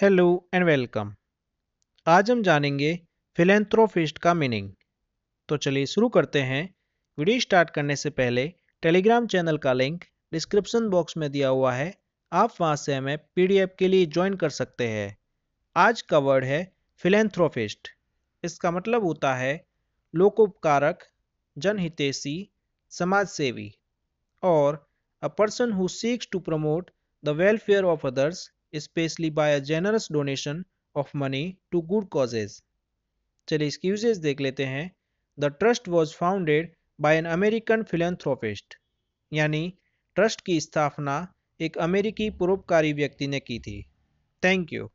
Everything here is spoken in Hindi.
हेलो एंड वेलकम आज हम जानेंगे फिलेंथ्रोफिस्ट का मीनिंग तो चलिए शुरू करते हैं वीडियो स्टार्ट करने से पहले टेलीग्राम चैनल का लिंक डिस्क्रिप्शन बॉक्स में दिया हुआ है आप वहां से हमें पीडीएफ के लिए ज्वाइन कर सकते हैं आज का वर्ड है फिलेंथ्रोफिस्ट इसका मतलब होता है लोकोपकारक जनहितेशी समाज सेवी और a person who seeks to promote the welfare of others specially by a generous donation of money to good causes चलिए इसकी यूजेज देख लेते हैं the trust was founded by an American philanthropist यानी ट्रस्ट की स्थापना एक अमेरिकी परोपकारी व्यक्ति ने की थी थैंक यू